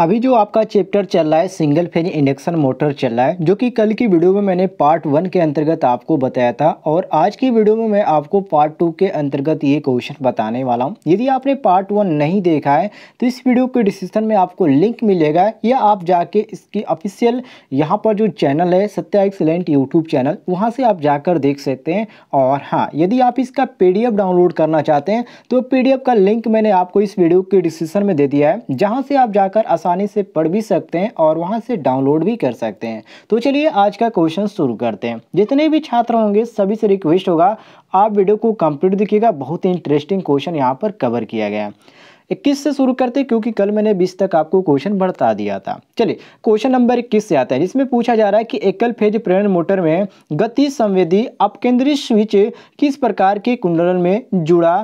अभी जो आपका चैप्टर चल रहा है सिंगल फेज इंडक्शन मोटर चल रहा है जो कि कल की वीडियो में मैंने पार्ट वन के अंतर्गत आपको बताया था और आज की वीडियो में मैं आपको पार्ट टू के अंतर्गत ये क्वेश्चन बताने वाला हूँ यदि आपने पार्ट वन नहीं देखा है तो इस वीडियो के डिस्क्रिप्शन में आपको लिंक मिलेगा या आप जाके इसकी ऑफिशियल यहाँ पर जो चैनल है सत्या एक्सलेंट यूट्यूब चैनल वहाँ से आप जाकर देख सकते हैं और हाँ यदि आप इसका पी डाउनलोड करना चाहते हैं तो पी का लिंक मैंने आपको इस वीडियो के डिस्क्रिप्शन में दे दिया है जहाँ से आप जाकर आसानी से पढ़ भी सकते हैं और वहाँ से डाउनलोड भी कर सकते हैं तो चलिए आज का क्वेश्चन शुरू करते हैं जितने भी छात्र होंगे सभी से रिक्वेस्ट होगा आप वीडियो को कंप्लीट देखिएगा बहुत ही इंटरेस्टिंग क्वेश्चन यहाँ पर कवर किया गया है इक्कीस से शुरू करते हैं क्योंकि कल मैंने बीस तक आपको क्वेश्चन बढ़ता दिया था चलिए क्वेश्चन नंबर इक्कीस से आता है जिसमें पूछा जा रहा है कि एकल फेज प्रेरण मोटर में गति संवेदी अपकेंद्रित स्विच किस प्रकार के कुंडलन में जुड़ा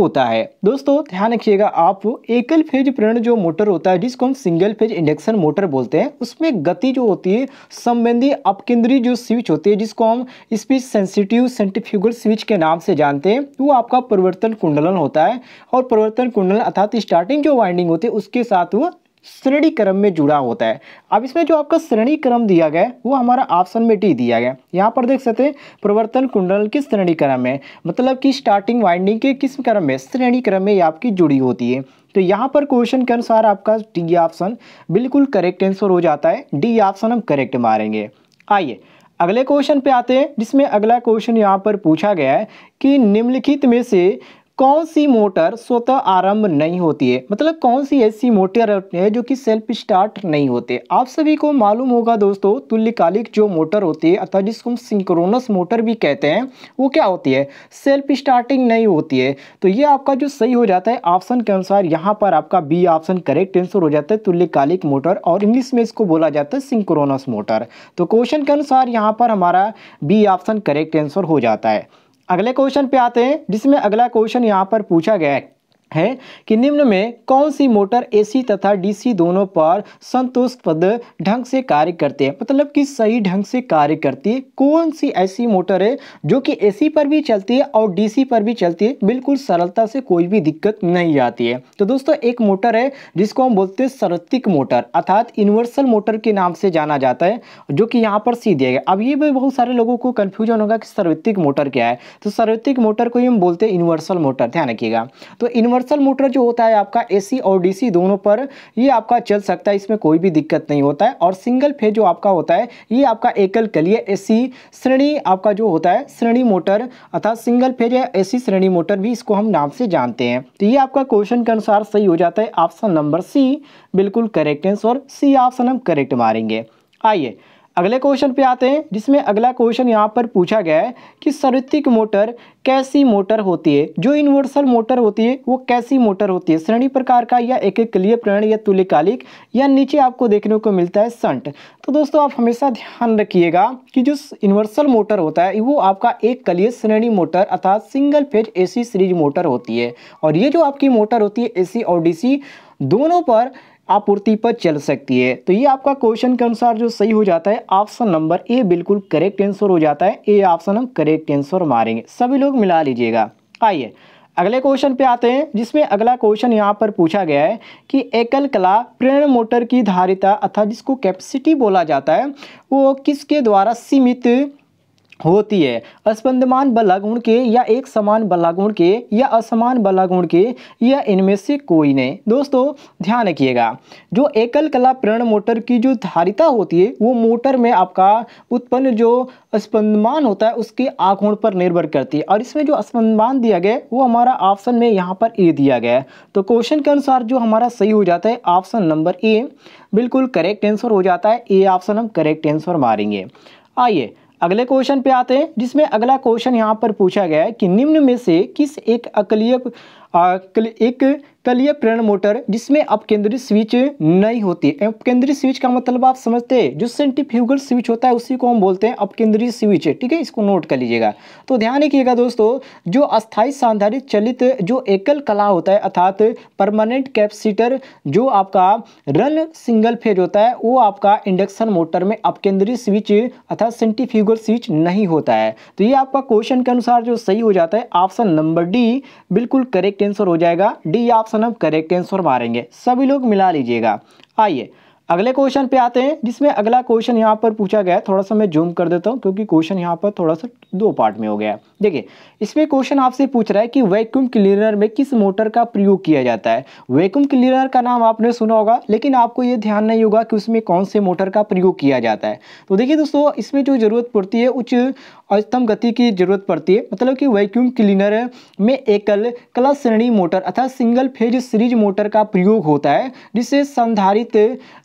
होता है दोस्तों ध्यान रखिएगा आप एकल फेज प्रेरण जो मोटर होता है जिसको हम सिंगल फेज इंडक्शन मोटर बोलते हैं उसमें गति जो होती है संबंधी अपकेंद्रीय जो स्विच होती है जिसको हम स्पीच सेंसिटिव सेंटिफ्यूगल स्विच के नाम से जानते हैं वो आपका परिवर्तन कुंडलन होता है और परिवर्तन कुंडलन अर्थात स्टार्टिंग जो वाइंडिंग होती है उसके साथ वो श्रेणी क्रम में जुड़ा होता है अब इसमें जो आपका श्रेणी क्रम दिया गया है वो हमारा ऑप्शन में टी दिया गया यहाँ पर देख सकते हैं प्रवर्तन कुंडल किस श्रेणी क्रम में मतलब कि स्टार्टिंग वाइंडिंग के किस क्रम में श्रेणी क्रम में आपकी जुड़ी होती है तो यहाँ पर क्वेश्चन के अनुसार आपका डी ऑप्शन बिल्कुल करेक्ट आंसर हो जाता है डी ऑप्शन हम करेक्ट मारेंगे आइए अगले क्वेश्चन पे आते हैं जिसमें अगला क्वेश्चन यहाँ पर पूछा गया है कि निम्नलिखित में से कौन सी मोटर स्वतः आरंभ नहीं होती है मतलब कौन सी ऐसी मोटर है जो कि सेल्फ स्टार्ट नहीं होते आप सभी को मालूम होगा दोस्तों तुल्यकालिक जो मोटर होती है अर्थात जिसको हम सिंक्रोनस मोटर भी कहते हैं वो क्या होती है सेल्फ स्टार्टिंग नहीं होती है तो ये आपका जो सही हो जाता है ऑप्शन के अनुसार यहाँ पर आपका बी ऑप्शन करेक्ट आंसर हो जाता है तुल्यकालिक मोटर और इंग्लिश में इसको बोला जाता है सिंक्रोनस मोटर तो क्वेश्चन के अनुसार यहाँ पर हमारा बी ऑप्शन करेक्ट आंसर हो जाता है अगले क्वेश्चन पे आते हैं जिसमें अगला क्वेश्चन यहाँ पर पूछा गया है है कि निम्न में कौन सी मोटर एसी तथा डीसी दोनों पर संतोषपद ढंग से कार्य करती है मतलब कि सही ढंग से कार्य करती है कौन सी ऐसी मोटर है जो कि एसी पर भी चलती है और डीसी पर भी चलती है बिल्कुल सरलता से कोई भी दिक्कत नहीं आती है तो दोस्तों एक मोटर है जिसको हम बोलते हैं सरतिक मोटर अर्थात यूनिवर्सल मोटर के नाम से जाना जाता है जो कि यहाँ पर सी दिया गया अब ये भी बहुत सारे लोगों को कन्फ्यूजन होगा कि सर्वतिक मोटर क्या है तो सर्वतिक मोटर को ही हम बोलते हैं यूनिवर्सल मोटर ध्यान रखिएगा तो यूनिवर्स यूनिवर्सल मोटर जो होता है आपका एसी और डीसी दोनों पर ये आपका चल सकता है इसमें कोई भी दिक्कत नहीं होता है और सिंगल फेज जो आपका होता है ये आपका एकल के लिए एसी श्रेणी आपका जो होता है श्रेणी मोटर अर्थात सिंगल फेज या एसी श्रेणी मोटर भी इसको हम नाम से जानते हैं तो ये आपका क्वेश्चन के अनुसार सही हो जाता है ऑप्शन नंबर सी बिल्कुल करेक्ट आंसर सी ऑप्शन हम करेक्ट मारेंगे आइए अगले क्वेश्चन पे आते हैं जिसमें अगला क्वेश्चन यहाँ पर पूछा गया है कि सरितिक मोटर कैसी मोटर होती है जो यूनिवर्सल मोटर होती है वो कैसी मोटर होती है श्रेणी प्रकार का या एक एक क्लियर प्रण या तुल्यकालिक या नीचे आपको देखने को मिलता है संट तो दोस्तों आप हमेशा ध्यान रखिएगा कि जो यूनिवर्सल मोटर होता है वो आपका एक कलीय श्रेणी मोटर अर्थात single phase AC series motor होती है और ये जो आपकी मोटर होती है एसी और डीसी दोनों पर आपूर्ति पर चल सकती है तो ये आपका क्वेश्चन के अनुसार जो सही हो जाता है ऑप्शन नंबर ए बिल्कुल करेक्ट आंसर हो जाता है ए ऑप्शन हम करेक्ट आंसर मारेंगे सभी लोग मिला लीजिएगा आइए अगले क्वेश्चन पे आते हैं जिसमें अगला क्वेश्चन यहाँ पर पूछा गया है कि एकल कला प्रेरण मोटर की धारिता अर्थात जिसको कैपेसिटी बोला जाता है वो किसके द्वारा सीमित होती है अस्पंदमान बलागुण के या एक समान बलागुण के या असमान बलागुण के या इनमें से कोई नहीं दोस्तों ध्यान रखिएगा जो एकल कला प्रण मोटर की जो धारिता होती है वो मोटर में आपका उत्पन्न जो स्पंदमान होता है उसके आघूर्ण पर निर्भर करती है और इसमें जो स्पंदमान दिया गया वो हमारा ऑप्शन में यहाँ पर ए दिया गया तो क्वेश्चन के अनुसार जो हमारा सही हो जाता है ऑप्शन नंबर ए बिल्कुल करेक्ट आंसर हो जाता है ए ऑप्शन हम करेक्ट आंसर मारेंगे आइए अगले क्वेश्चन पे आते हैं जिसमें अगला क्वेश्चन यहाँ पर पूछा गया है कि निम्न में से किस एक अकलीय एक तलीय प्रेरण मोटर जिसमें अपकेंद्रित स्विच नहीं होती अपकेंद्रित स्विच का मतलब आप समझते हैं जो सेंटिफ्यूगल स्विच होता है उसी को हम बोलते हैं अपकेंद्रित स्विच ठीक है इसको नोट कर लीजिएगा तो ध्यान रखिएगा दोस्तों जो अस्थायी सांधारित चलित जो एकल कला होता है अर्थात परमानेंट कैपसीटर जो आपका रन सिंगल फेज होता है वो आपका इंडक्शन मोटर में अपकेंद्रित स्विच अर्थात सेंटिफ्यूगल स्विच नहीं होता है तो ये आपका क्वेश्चन के अनुसार जो सही हो जाता है ऑप्शन नंबर डी बिल्कुल करेक्ट आंसर हो जाएगा डी ऑप्शन ऑप्शन अब करेक्ट आंसर मारेंगे सभी लोग मिला लीजिएगा आइए अगले क्वेश्चन पे आते हैं जिसमें अगला क्वेश्चन यहाँ पर पूछा गया है थोड़ा सा मैं जूम कर देता हूँ क्योंकि क्वेश्चन यहाँ पर थोड़ा सा दो पार्ट में हो गया है देखिए इसमें क्वेश्चन आपसे पूछ रहा है कि वैक्यूम क्लीनर में किस मोटर का प्रयोग किया जाता है वैक्यूम क्लीनर का नाम आपने सुना होगा लेकिन आपको ये ध्यान नहीं होगा कि उसमें कौन से मोटर का प्रयोग किया जाता है तो देखिए दोस्तों इसमें जो ज़रूरत पड़ती है उच्च अधिकतम गति की जरूरत पड़ती है मतलब कि वैक्यूम क्लीनर में एकल कला श्रेणी मोटर अर्थात सिंगल फेज सीरीज मोटर का प्रयोग होता है जिससे संधारित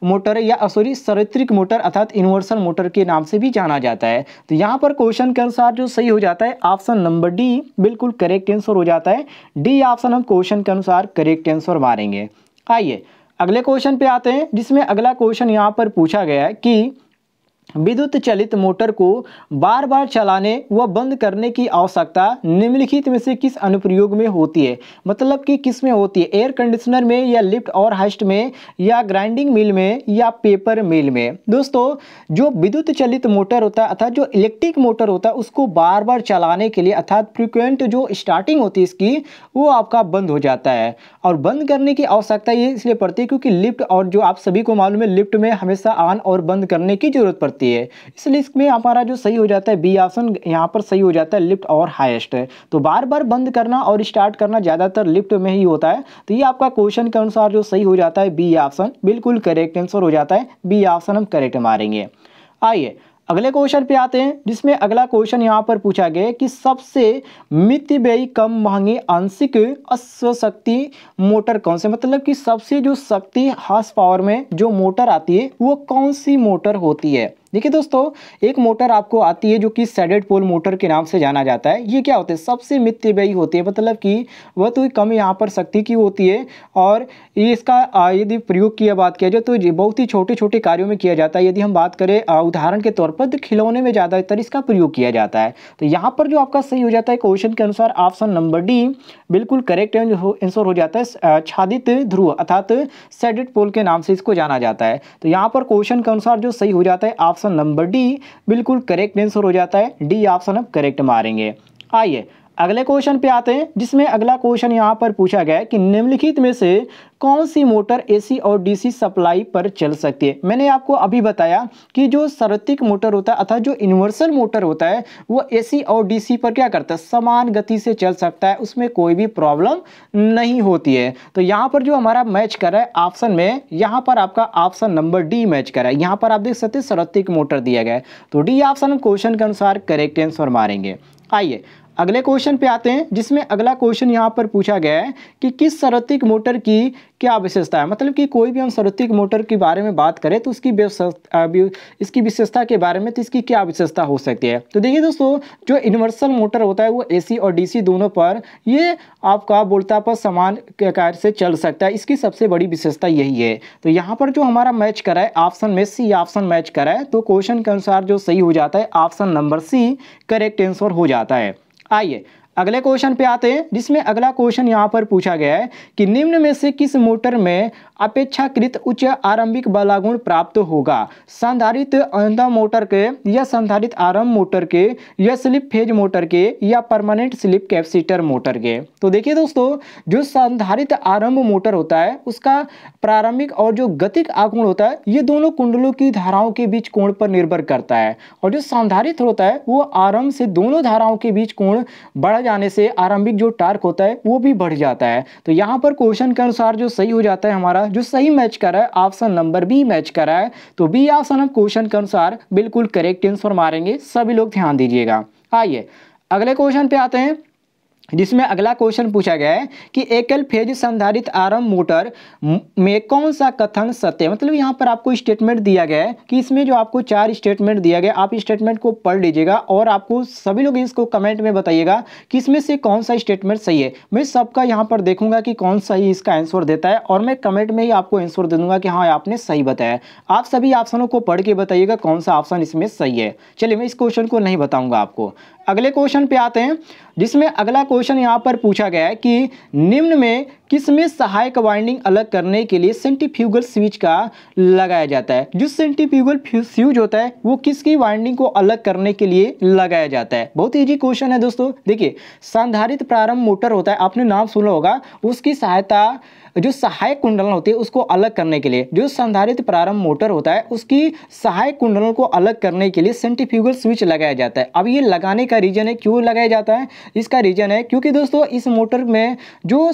मोटर या सॉरी सरित्रिक मोटर अर्थात इन्वर्सल मोटर के नाम से भी जाना जाता है तो यहाँ पर क्वेश्चन के अनुसार जो सही हो जाता है ऑप्शन नंबर डी बिल्कुल करेक्ट आंसर हो जाता है डी ऑप्शन हम क्वेश्चन के अनुसार करेक्ट आंसर मारेंगे आइए अगले क्वेश्चन पे आते हैं जिसमें अगला क्वेश्चन यहाँ पर पूछा गया है कि विद्युत चलित मोटर को बार बार चलाने व बंद करने की आवश्यकता निम्नलिखित में से किस अनुप्रयोग में होती है मतलब कि किस में होती है एयर कंडीशनर में या लिफ्ट और हस्ट में या ग्राइंडिंग मिल में या पेपर मिल में दोस्तों जो विद्युत चलित मोटर होता है अर्थात जो इलेक्ट्रिक मोटर होता है उसको बार बार चलाने के लिए अर्थात फ्रिक्वेंट जो स्टार्टिंग होती है इसकी वो आपका बंद हो जाता है और बंद करने की आवश्यकता ये इसलिए पड़ती है क्योंकि लिफ्ट और जो आप सभी को मालूम है लिफ्ट में हमेशा ऑन और बंद करने की जरूरत पड़ती है सकती है इसलिए इसमें हमारा जो सही हो जाता है बी ऑप्शन यहाँ पर सही हो जाता है लिफ्ट और हाइस्ट है तो बार बार बंद करना और स्टार्ट करना ज़्यादातर लिफ्ट में ही होता है तो ये आपका क्वेश्चन के अनुसार जो सही हो जाता है बी ऑप्शन बिल्कुल करेक्ट आंसर हो जाता है बी ऑप्शन हम करेक्ट मारेंगे आइए अगले क्वेश्चन पे आते हैं जिसमें अगला क्वेश्चन यहाँ पर पूछा गया है कि सबसे मित्य व्ययी कम महंगे आंशिक अश्वशक्ति मोटर कौन से मतलब कि सबसे जो शक्ति हार्स पावर में जो मोटर आती है वो कौन सी मोटर होती है देखिए दोस्तों एक मोटर आपको आती है जो कि सेडेड पोल मोटर के नाम से जाना जाता है ये क्या होते हैं सबसे व्यय होती है मतलब कि वह तो कम यहाँ पर शक्ति की होती है और ये इसका यदि प्रयोग किया बात किया जाए तो बहुत ही छोटे छोटे कार्यों में किया जाता है यदि हम बात करें उदाहरण के तौर पर तो खिलौने में ज़्यादातर इसका प्रयोग किया जाता है तो यहाँ पर जो आपका सही हो जाता है क्वेश्चन के अनुसार ऑप्शन नंबर डी बिल्कुल करेक्ट आंसर हो जाता है छादित ध्रुव अर्थात सेडेड पोल के नाम से इसको जाना जाता है तो यहाँ पर क्वेश्चन के अनुसार जो सही हो जाता है ऑप्शन ऑप्शन नंबर डी बिल्कुल करेक्ट आंसर हो जाता है डी ऑप्शन हम करेक्ट मारेंगे आइए अगले क्वेश्चन पे आते हैं जिसमें अगला क्वेश्चन यहाँ पर पूछा गया है कि निम्नलिखित में से कौन सी मोटर एसी और डीसी सप्लाई पर चल सकती है मैंने आपको अभी बताया कि जो सरतिक मोटर होता है अर्थात जो यूनिवर्सल मोटर होता है वो एसी और डीसी पर क्या करता है समान गति से चल सकता है उसमें कोई भी प्रॉब्लम नहीं होती है तो यहाँ पर जो हमारा मैच कर रहा है ऑप्शन में यहाँ पर आपका ऑप्शन नंबर डी मैच कर रहा है यहाँ पर आप देख सकते हैं सरतिक मोटर दिया गया है तो डी ऑप्शन क्वेश्चन के अनुसार करेक्ट आंसर मारेंगे आइए अगले क्वेश्चन पे आते हैं जिसमें अगला क्वेश्चन यहाँ पर पूछा गया है कि किस सरतिक मोटर की क्या विशेषता है मतलब कि कोई भी हम सरतिक मोटर के बारे में बात करें तो उसकी इसकी विशेषता के बारे में तो इसकी क्या विशेषता हो सकती है तो देखिए दोस्तों जो यूनिवर्सल मोटर होता है वो ए और डी दोनों पर ये आपका बोलता पर समान आकार से चल सकता है इसकी सबसे बड़ी विशेषता यही है तो यहाँ पर जो हमारा मैच करा है ऑप्शन में सी ऑप्शन मैच करा है तो क्वेश्चन के अनुसार जो सही हो जाता है option number C correct answer हो जाता है आइए अगले क्वेश्चन पे आते हैं जिसमें अगला क्वेश्चन यहाँ पर पूछा गया है कि निम्न में से किस मोटर में अपेक्षाकृत उच्च आरंभिक बलागुण प्राप्त होगा संधारित अंधा मोटर के या संधारित आरंभ मोटर के या स्लिप फेज मोटर के या परमानेंट स्लिप कैपेसिटर मोटर के तो देखिए दोस्तों जो संधारित आरंभ मोटर होता है उसका प्रारंभिक और जो गतिक आगुण होता है ये दोनों कुंडलों की धाराओं के बीच कोण पर निर्भर करता है और जो संधारित होता है वो आरंभ से दोनों धाराओं के बीच कोण बड़ा बढ़ा जाने से आरंभिक जो टार्क होता है वो भी बढ़ जाता है तो यहाँ पर क्वेश्चन के अनुसार जो सही हो जाता है हमारा जो सही मैच कर रहा है ऑप्शन नंबर बी मैच कर रहा है तो बी ऑप्शन हम क्वेश्चन के अनुसार बिल्कुल करेक्ट आंसर मारेंगे सभी लोग ध्यान दीजिएगा आइए अगले क्वेश्चन पे आते हैं जिसमें अगला क्वेश्चन पूछा गया है कि एकल फेज संधारित आरंभ मोटर में कौन सा कथन सत्य मतलब यहाँ पर आपको स्टेटमेंट दिया गया है कि इसमें जो आपको चार स्टेटमेंट दिया गया आप स्टेटमेंट को पढ़ लीजिएगा और आपको सभी लोग इसको कमेंट में बताइएगा कि इसमें से कौन सा स्टेटमेंट सही है मैं सबका यहाँ पर देखूंगा कि कौन सा ही इसका आंसर देता है और मैं कमेंट में ही आपको आंसर दे दूंगा कि हाँ आपने सही बताया आप सभी ऑप्शनों को पढ़ के बताइएगा कौन सा ऑप्शन इसमें सही है चलिए मैं इस क्वेश्चन को नहीं बताऊँगा आपको अगले क्वेश्चन पे आते हैं जिसमें अगला क्वेश्चन यहाँ पर पूछा गया है कि निम्न में किसमें सहायक वाइंडिंग अलग करने के लिए सेंटीफ्यूगल स्विच का लगाया जाता है जो सेंटीफ्यूगल फ्यूज होता है वो किसकी वाइंडिंग को अलग करने के लिए लगाया जाता है बहुत ईजी क्वेश्चन है दोस्तों देखिए संधारित प्रारंभ मोटर होता है आपने नाम सुना होगा उसकी सहायता जो सहायक कुंडलन होती है उसको अलग करने के लिए जो संधारित प्रारंभ मोटर होता है उसकी सहायक कुंडलन को अलग करने के लिए सेंटीफ्यूगल स्विच लगाया जाता है अब ये लगाने का रीजन है क्यों लगाया जाता है इसका रीजन है क्योंकि दोस्तों इस मोटर में जो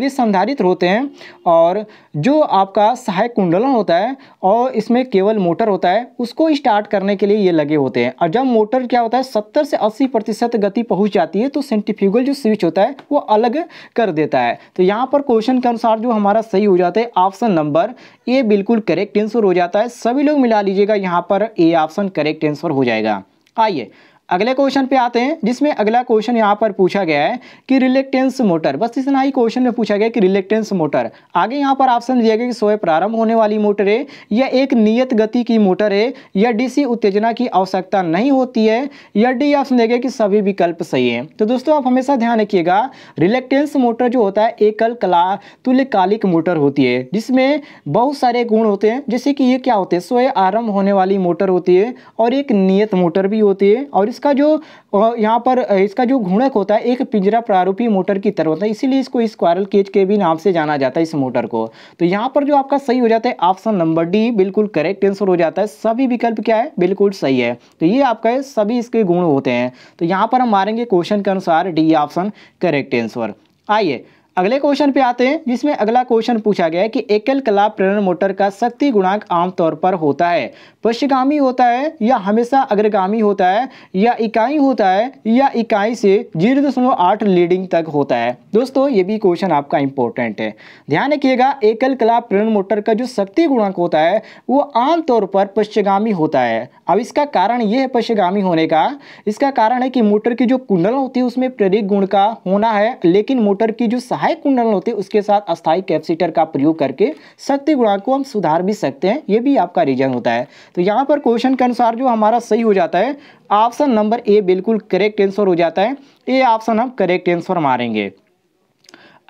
यदि संधारित्र होते हैं और जो आपका सहायक कुंडलन होता है और इसमें केवल मोटर होता है उसको स्टार्ट करने के लिए ये लगे होते हैं और जब मोटर क्या होता है सत्तर से अस्सी प्रतिशत गति पहुंच जाती है तो सेंटिफ्यूगल जो स्विच होता है वो अलग कर देता है तो यहाँ पर क्वेश्चन के अनुसार जो हमारा सही हो जाता है ऑप्शन नंबर ए बिल्कुल करेक्ट आंसर हो जाता है सभी लोग मिला लीजिएगा यहाँ पर ए ऑप्शन करेक्ट आंसर हो जाएगा आइए अगले क्वेश्चन पे आते हैं जिसमें अगला क्वेश्चन यहाँ पर पूछा गया है कि रिलेक्टेंस मोटर बस इतना ही क्वेश्चन में पूछा गया कि रिलेक्टेंस मोटर आगे यहाँ पर ऑप्शन दिया गया कि स्वयं प्रारंभ होने वाली मोटर है या एक नियत गति की मोटर है या डीसी उत्तेजना की आवश्यकता नहीं होती है या डी ऑप्शन दिया गया कि सभी विकल्प सही है तो दोस्तों आप हमेशा ध्यान रखिएगा रिलेक्टेंस मोटर जो होता है एकल कला तुल्यकालिक मोटर होती है जिसमें बहुत सारे गुण होते हैं जैसे कि ये क्या होते हैं स्वयं आरम्भ होने वाली मोटर होती है और एक नियत मोटर भी होती है और इस इसका जो यहाँ पर इसका जो घूणक होता है एक पिंजरा प्रारूपी मोटर की तरह होता है इसीलिए इसको स्क्वायरल केज के भी नाम से जाना जाता है इस मोटर को तो यहाँ पर जो आपका सही हो जाता है ऑप्शन नंबर डी बिल्कुल करेक्ट आंसर हो जाता है सभी विकल्प क्या है बिल्कुल सही है तो ये आपका सभी इसके गुण होते हैं तो यहाँ पर हम मारेंगे क्वेश्चन के अनुसार डी ऑप्शन करेक्ट आंसर आइए अगले क्वेश्चन पे आते हैं जिसमें अगला क्वेश्चन पूछा गया है कि एकल कला प्रेरण मोटर का शक्ति गुणांक आमतौर पर होता है पश्चगामी होता है या हमेशा अग्रगामी होता है या इकाई होता है या इकाई से जीरो दशमलव आठ लीडिंग तक होता है दोस्तों ये भी क्वेश्चन आपका इंपॉर्टेंट है ध्यान रखिएगा एकल कला प्रेरण मोटर का जो शक्ति गुणांक होता है वो आमतौर पर पश्चगामी होता है अब इसका कारण ये है पश्चगामी होने का इसका कारण है कि मोटर की जो कुंडल होती है उसमें प्रेरित गुण का होना है लेकिन मोटर की जो सहायक कुंडल होते हैं उसके साथ अस्थाई कैप्सीटर का प्रयोग करके शक्ति गुणांक को हम सुधार भी सकते हैं ये भी आपका रीजन होता है तो यहाँ पर क्वेश्चन के अनुसार जो हमारा सही हो जाता है ऑप्शन नंबर ए बिल्कुल करेक्ट आंसर हो जाता है ए ऑप्शन हम करेक्ट आंसर मारेंगे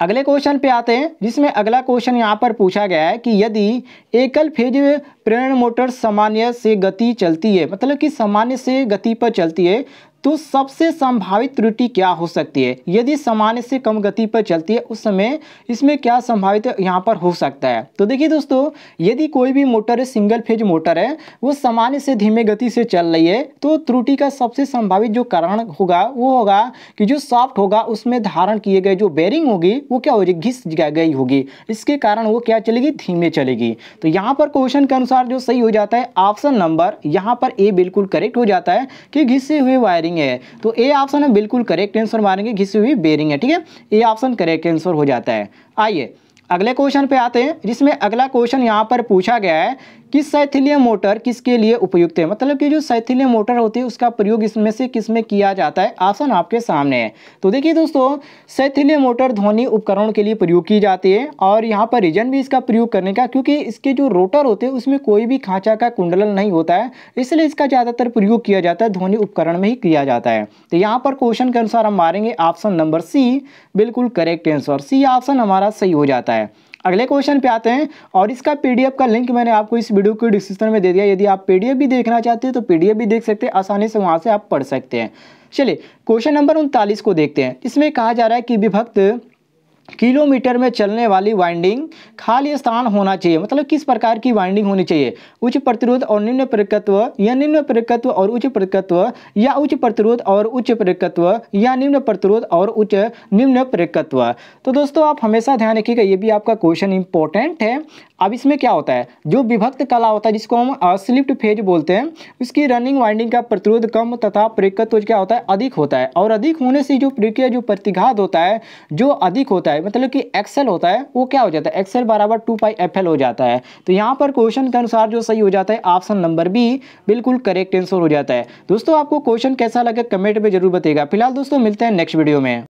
अगले क्वेश्चन पे आते हैं जिसमें अगला क्वेश्चन यहाँ पर पूछा गया है कि यदि एकल फेज प्रेरण मोटर सामान्य से गति चलती है मतलब कि सामान्य से गति पर चलती है तो सबसे संभावित त्रुटि क्या हो सकती है यदि सामान्य से कम गति पर चलती है उस समय इसमें क्या संभावित यहाँ पर हो सकता है तो देखिए दोस्तों यदि कोई भी मोटर है सिंगल फेज मोटर है वो सामान्य से धीमे गति से चल रही है तो त्रुटि का सबसे संभावित जो कारण होगा वो होगा कि जो सॉफ्ट होगा उसमें धारण किए गए जो बेरिंग होगी वो क्या होगी घिस गई होगी इसके कारण वो क्या चलेगी धीमे चलेगी तो यहाँ पर क्वेश्चन के अनुसार जो सही हो जाता है ऑप्शन नंबर यहाँ पर ए बिल्कुल करेक्ट हो जाता है कि घिसे हुए वायरिंग बेरिंग है तो ए ऑप्शन है बिल्कुल करेक्ट आंसर मारेंगे घिसी हुई बेरिंग है ठीक है ए ऑप्शन करेक्ट आंसर हो जाता है आइए अगले क्वेश्चन पे आते हैं जिसमें अगला क्वेश्चन यहाँ पर पूछा गया है किस साइथिलियम मोटर किसके लिए उपयुक्त है मतलब कि जो साइथिलियम मोटर होती है उसका प्रयोग इसमें से किस में किया जाता है ऑप्शन आपके सामने है तो देखिए दोस्तों साइथिलियम मोटर ध्वनि उपकरण के लिए प्रयोग की जाती है और यहाँ पर रीजन भी इसका प्रयोग करने का क्योंकि इसके जो रोटर होते हैं उसमें कोई भी खांचा का कुंडलन नहीं होता है इसलिए इसका ज़्यादातर प्रयोग किया जाता है ध्वनि उपकरण में ही किया जाता है तो यहाँ पर क्वेश्चन के अनुसार हम मारेंगे ऑप्शन नंबर सी बिल्कुल करेक्ट आंसर सी ऑप्शन हमारा सही हो जाता है अगले क्वेश्चन पे आते हैं और इसका पीडीएफ का लिंक मैंने आपको इस वीडियो के डिस्क्रिप्शन में दे दिया यदि आप पीडीएफ भी देखना चाहते हैं तो पीडीएफ भी देख सकते हैं आसानी से वहां से आप पढ़ सकते हैं चलिए क्वेश्चन नंबर उनतालीस को देखते हैं इसमें कहा जा रहा है कि विभक्त किलोमीटर में चलने वाली वाइंडिंग खाली स्थान होना चाहिए मतलब किस प्रकार की वाइंडिंग होनी चाहिए उच्च प्रतिरोध और निम्न प्रकत्व या निम्न प्रकत्व और उच्च प्रकत्व या उच्च प्रतिरोध और उच्च प्रकत्व या निम्न प्रतिरोध और उच्च निम्न प्रकत्व तो दोस्तों आप हमेशा ध्यान रखिएगा ये भी आपका क्वेश्चन इंपॉर्टेंट है अब इसमें क्या होता है जो विभक्त कला होता है जिसको हम स्लिप्ट फेज बोलते हैं उसकी रनिंग वाइंडिंग का प्रतिरोध कम तथा प्रेकत्व क्या होता है अधिक होता है और अधिक होने से जो प्रक्रिया जो प्रतिघात होता है जो अधिक होता है मतलब कि एक्सेल होता है वो क्या हो जाता है एक्सेल बराबर टू पाई एफ हो जाता है तो यहाँ पर क्वेश्चन के अनुसार जो सही हो जाता है ऑप्शन नंबर बी बिल्कुल करेक्ट आंसर हो जाता है दोस्तों आपको क्वेश्चन कैसा लगे कमेंट में जरूर बताएगा फिलहाल दोस्तों मिलते हैं नेक्स्ट वीडियो में